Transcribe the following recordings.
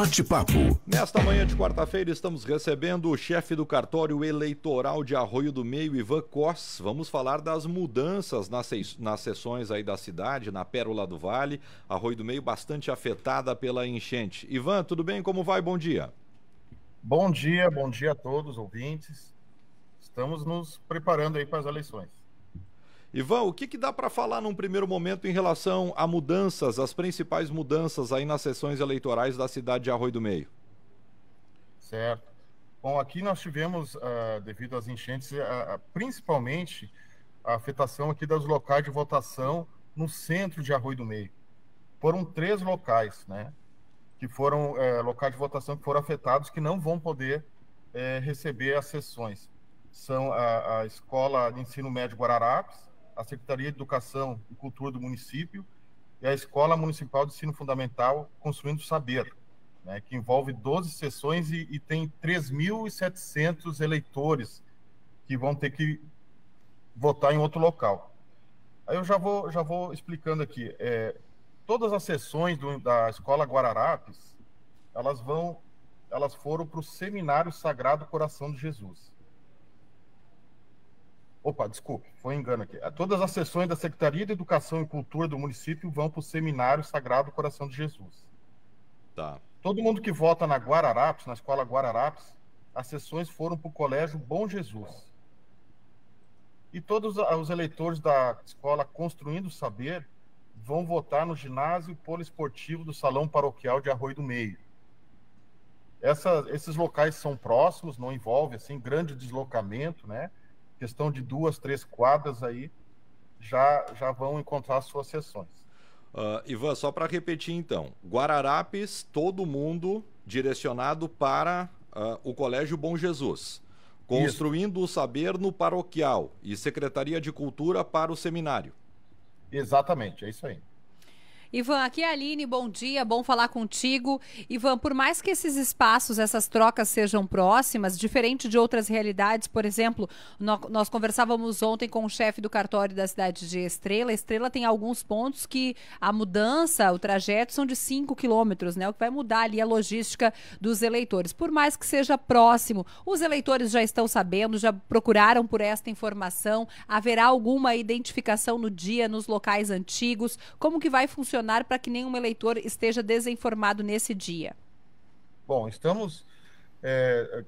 Bate-papo. Nesta manhã de quarta-feira estamos recebendo o chefe do cartório eleitoral de Arroio do Meio, Ivan Cos. Vamos falar das mudanças nas, seis, nas sessões aí da cidade, na Pérola do Vale, Arroio do Meio bastante afetada pela enchente. Ivan, tudo bem? Como vai? Bom dia. Bom dia, bom dia a todos ouvintes. Estamos nos preparando aí para as eleições. Ivan, o que, que dá para falar num primeiro momento em relação a mudanças, as principais mudanças aí nas sessões eleitorais da cidade de Arroio do Meio? Certo. Bom, aqui nós tivemos, uh, devido às enchentes, uh, principalmente a afetação aqui dos locais de votação no centro de Arroio do Meio. Foram três locais, né? Que foram uh, locais de votação que foram afetados, que não vão poder eh, receber as sessões. São a, a Escola de Ensino Médio Guararapes, a Secretaria de Educação e Cultura do município e a Escola Municipal de Ensino Fundamental Construindo Saber, né, que envolve 12 sessões e, e tem 3.700 eleitores que vão ter que votar em outro local. Aí eu já vou, já vou explicando aqui. É, todas as sessões do, da Escola Guararapes, elas vão, elas foram para o Seminário Sagrado Coração de Jesus. Opa, desculpe, foi um engano aqui. É, todas as sessões da Secretaria de Educação e Cultura do município vão para o Seminário Sagrado Coração de Jesus. Tá. Todo mundo que vota na Guararapes, na escola Guararapes, as sessões foram para o Colégio Bom Jesus. E todos os eleitores da escola Construindo o Saber vão votar no ginásio poliesportivo do Salão Paroquial de Arroio do Meio. Essa, esses locais são próximos, não envolve assim grande deslocamento, né? questão de duas, três quadras aí, já, já vão encontrar suas sessões. Uh, Ivan, só para repetir então, Guararapes, todo mundo direcionado para uh, o Colégio Bom Jesus, construindo Isso. o saber no paroquial e Secretaria de Cultura para o seminário. Exatamente, é isso aí. Ivan, aqui é a Aline, bom dia, bom falar contigo. Ivan, por mais que esses espaços, essas trocas sejam próximas, diferente de outras realidades, por exemplo, nós conversávamos ontem com o chefe do cartório da cidade de Estrela. Estrela tem alguns pontos que a mudança, o trajeto, são de 5 quilômetros, né? O que vai mudar ali a logística dos eleitores. Por mais que seja próximo, os eleitores já estão sabendo, já procuraram por esta informação. Haverá alguma identificação no dia, nos locais antigos? Como que vai funcionar? para que nenhum eleitor esteja desinformado nesse dia? Bom, estamos é,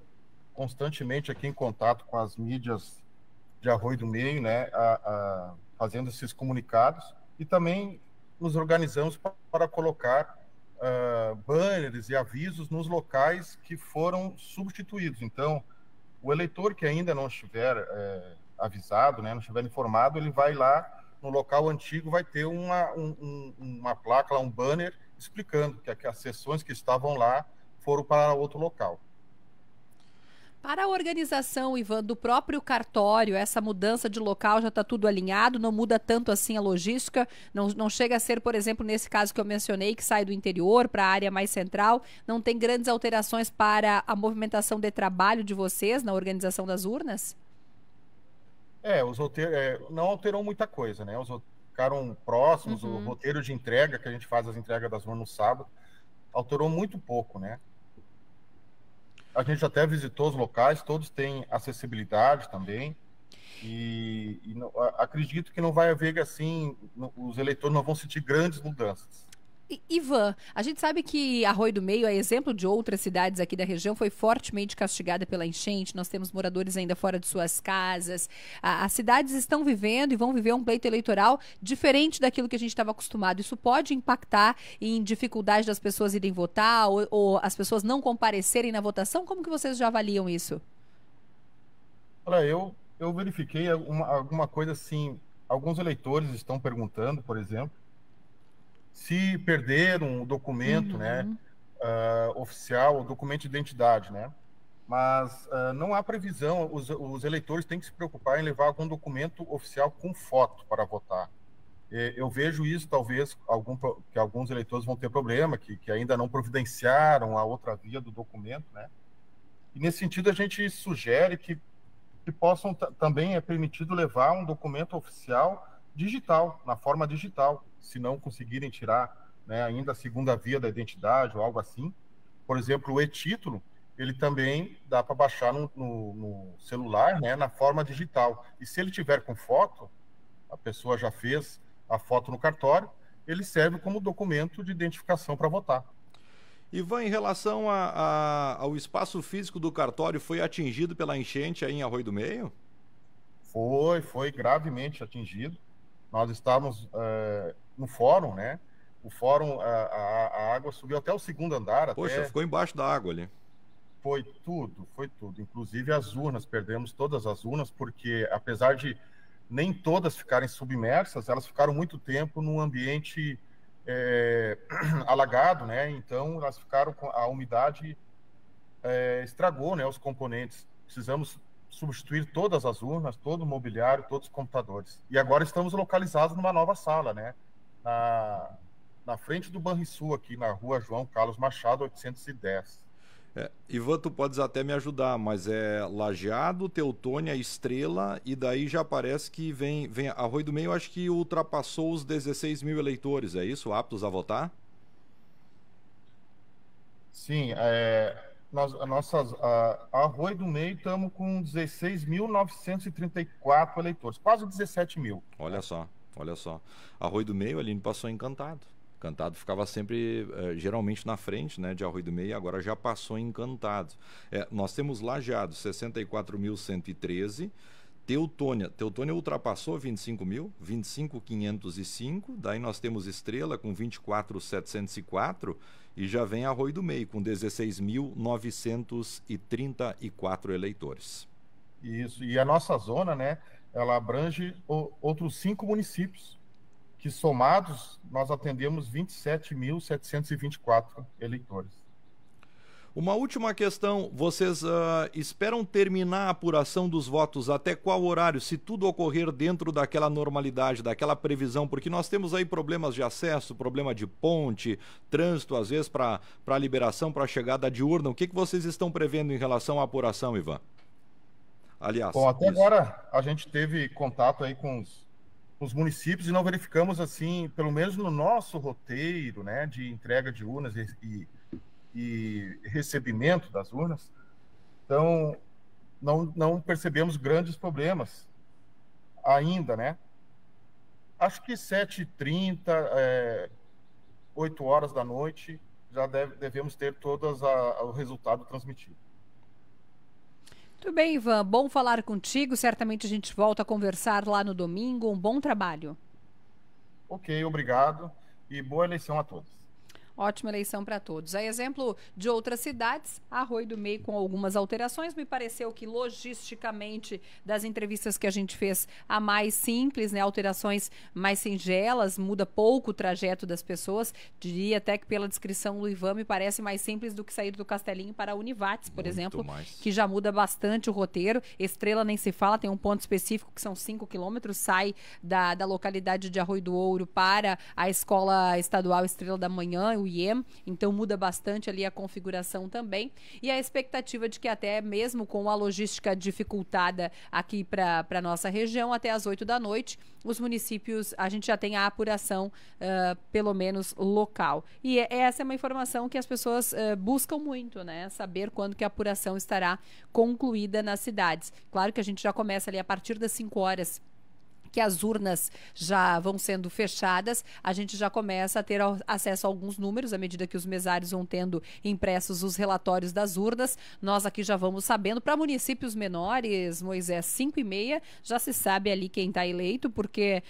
constantemente aqui em contato com as mídias de Arroio do Meio, né, a, a, fazendo esses comunicados e também nos organizamos para, para colocar uh, banners e avisos nos locais que foram substituídos. Então, o eleitor que ainda não estiver é, avisado, né, não estiver informado, ele vai lá no local antigo vai ter uma, um, uma placa, um banner, explicando que as sessões que estavam lá foram para outro local. Para a organização, Ivan, do próprio cartório, essa mudança de local já está tudo alinhado, não muda tanto assim a logística, não, não chega a ser, por exemplo, nesse caso que eu mencionei, que sai do interior para a área mais central, não tem grandes alterações para a movimentação de trabalho de vocês na organização das urnas? É, os roteiros. É, não alterou muita coisa, né? Os ficaram próximos, uhum. o roteiro de entrega, que a gente faz as entregas das mãos no sábado, alterou muito pouco, né? A gente até visitou os locais, todos têm acessibilidade também. E, e não, acredito que não vai haver assim, os eleitores não vão sentir grandes mudanças. Ivan, a gente sabe que Arroio do Meio, a é exemplo de outras cidades aqui da região, foi fortemente castigada pela enchente. Nós temos moradores ainda fora de suas casas. A, as cidades estão vivendo e vão viver um pleito eleitoral diferente daquilo que a gente estava acostumado. Isso pode impactar em dificuldade das pessoas irem votar ou, ou as pessoas não comparecerem na votação? Como que vocês já avaliam isso? Olha, eu, eu verifiquei alguma coisa assim. Alguns eleitores estão perguntando, por exemplo se perder um documento, né, uhum. né, uh, oficial, o documento de identidade, né? Mas uh, não há previsão, os, os, eleitores têm que se preocupar em levar algum documento oficial com foto para votar. eu vejo isso, talvez, algum, que alguns eleitores vão ter problema, que, que ainda não providenciaram a outra via do documento, né? E nesse sentido, a gente sugere que, que possam também é permitido levar um documento oficial digital, na forma digital, se não conseguirem tirar né, ainda a segunda via da identidade ou algo assim. Por exemplo, o e-título, ele também dá para baixar no, no, no, celular, né, na forma digital. E se ele tiver com foto, a pessoa já fez a foto no cartório, ele serve como documento de identificação para votar. Ivan, em relação a, a, ao espaço físico do cartório, foi atingido pela enchente aí em Arroio do Meio? Foi, foi gravemente atingido nós estávamos é, no fórum, né? O fórum, a, a, a, água subiu até o segundo andar. Poxa, até... ficou embaixo da água ali. Foi tudo, foi tudo. Inclusive as urnas, perdemos todas as urnas, porque apesar de nem todas ficarem submersas, elas ficaram muito tempo num ambiente é, alagado, né? Então elas ficaram com a umidade é, estragou, né? Os componentes. Precisamos substituir todas as urnas, todo o mobiliário, todos os computadores. E agora estamos localizados numa nova sala, né? Na, na frente do Banrisul, aqui na rua João Carlos Machado, 810. É, Ivan, tu podes até me ajudar, mas é Lajeado, Teutônia, Estrela, e daí já parece que vem, vem Arroio do Meio, acho que ultrapassou os 16 mil eleitores, é isso? Aptos a votar? Sim, é, nós, a nossas, a, a Rui do Meio estamos com 16.934 eleitores, quase 17 mil. Olha só, olha só. Arroio do Meio, Aline passou encantado. Encantado ficava sempre, eh, geralmente, na frente né, de Arroio do Meio, agora já passou encantado. É, nós temos Lajeado, 64.113 Teutônia. Teutônia ultrapassou 25 mil, 25,505. Daí nós temos Estrela com 24,704 e já vem Arroio do Meio com 16.934 eleitores. Isso. E a nossa zona, né, ela abrange o, outros cinco municípios, que somados nós atendemos 27.724 eleitores. Uma última questão: vocês uh, esperam terminar a apuração dos votos até qual horário, se tudo ocorrer dentro daquela normalidade, daquela previsão? Porque nós temos aí problemas de acesso, problema de ponte, trânsito, às vezes, para a liberação, para a chegada de urna. O que, que vocês estão prevendo em relação à apuração, Ivan? Aliás. Bom, até isso. agora a gente teve contato aí com os, os municípios e não verificamos, assim, pelo menos no nosso roteiro né, de entrega de urnas e, e e recebimento das urnas, então não, não percebemos grandes problemas ainda, né? Acho que 7h30, é, 8 horas da noite, já deve, devemos ter todas a, a, o resultado transmitido. Tudo bem, Ivan. Bom falar contigo. Certamente a gente volta a conversar lá no domingo. Um bom trabalho. Ok, obrigado e boa eleição a todos. Ótima eleição para todos. A exemplo de outras cidades, Arroio do Meio com algumas alterações. Me pareceu que logisticamente, das entrevistas que a gente fez, a mais simples, né? Alterações mais singelas, muda pouco o trajeto das pessoas. Diria até que pela descrição do Ivan me parece mais simples do que sair do Castelinho para a Univates, por Muito exemplo, mais. que já muda bastante o roteiro. Estrela nem se fala, tem um ponto específico que são 5 quilômetros, sai da, da localidade de Arroio do Ouro para a Escola Estadual Estrela da Manhã, o IEM, então muda bastante ali a configuração também. E a expectativa de que até mesmo com a logística dificultada aqui para a nossa região, até às 8 da noite, os municípios, a gente já tem a apuração, uh, pelo menos local. E é, essa é uma informação que as pessoas uh, buscam muito, né? Saber quando que a apuração estará concluída nas cidades. Claro que a gente já começa ali a partir das 5 horas que as urnas já vão sendo fechadas, a gente já começa a ter acesso a alguns números à medida que os mesários vão tendo impressos os relatórios das urnas. Nós aqui já vamos sabendo. Para municípios menores, Moisés, 5 e meia, já se sabe ali quem está eleito, porque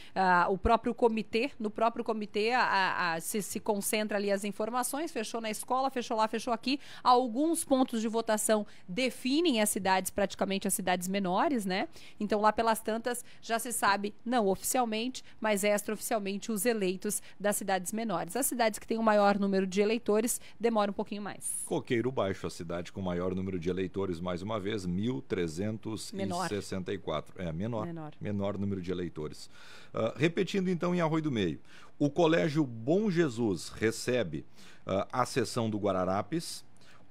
uh, o próprio comitê, no próprio comitê, a, a, se, se concentra ali as informações, fechou na escola, fechou lá, fechou aqui. Alguns pontos de votação definem as cidades, praticamente as cidades menores, né? Então lá pelas tantas já se sabe não oficialmente, mas extraoficialmente, os eleitos das cidades menores. As cidades que têm o maior número de eleitores demoram um pouquinho mais. Coqueiro Baixo, a cidade com o maior número de eleitores, mais uma vez, 1.364. É, menor, menor. Menor número de eleitores. Uh, repetindo então em Arroio do Meio. O Colégio Bom Jesus recebe uh, a sessão do Guararapes,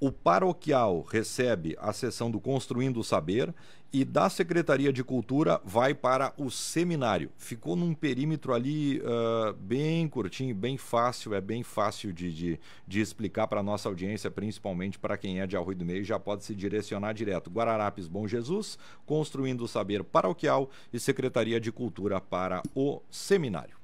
o paroquial recebe a sessão do Construindo o Saber e da Secretaria de Cultura vai para o seminário. Ficou num perímetro ali uh, bem curtinho, bem fácil, é bem fácil de, de, de explicar para a nossa audiência, principalmente para quem é de Arrui do Meio, já pode se direcionar direto. Guararapes Bom Jesus, Construindo o Saber Paroquial e Secretaria de Cultura para o seminário.